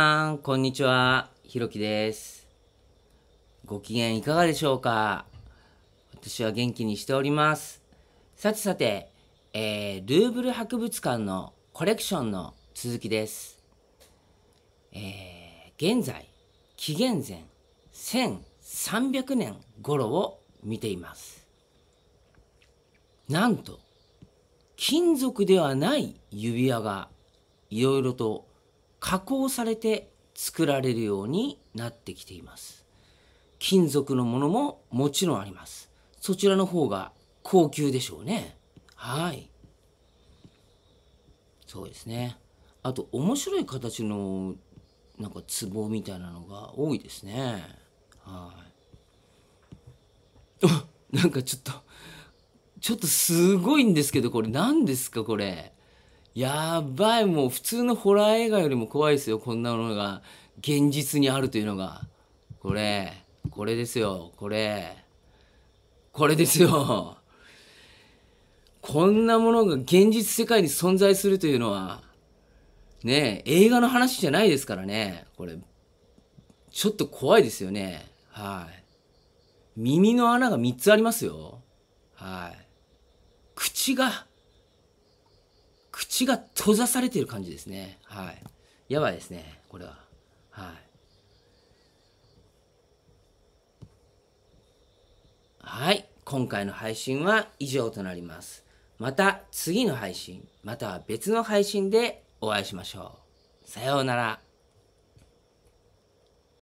さん、こんにちは。ひろきです。ご機嫌いかがでしょうか私は元気にしております。さてさて、えー、ルーブル博物館のコレクションの続きです。えー、現在、紀元前1300年頃を見ています。なんと、金属ではない指輪がいろいろと加工されて作られるようになってきています。金属のものももちろんあります。そちらの方が高級でしょうね。はい。そうですね。あと面白い形のなんかツボみたいなのが多いですね。はい。なんかちょっと、ちょっとすごいんですけど、これ何ですかこれ。やばい、もう普通のホラー映画よりも怖いですよ、こんなものが。現実にあるというのが。これ、これですよ、これ。これですよ。こんなものが現実世界に存在するというのは、ね映画の話じゃないですからね。これ、ちょっと怖いですよね。はい。耳の穴が3つありますよ。はい。口が、血が閉ざされている感じですね。はい。やばいですね、これは。はい。はい。今回の配信は以上となります。また次の配信、または別の配信でお会いしましょう。さようなら。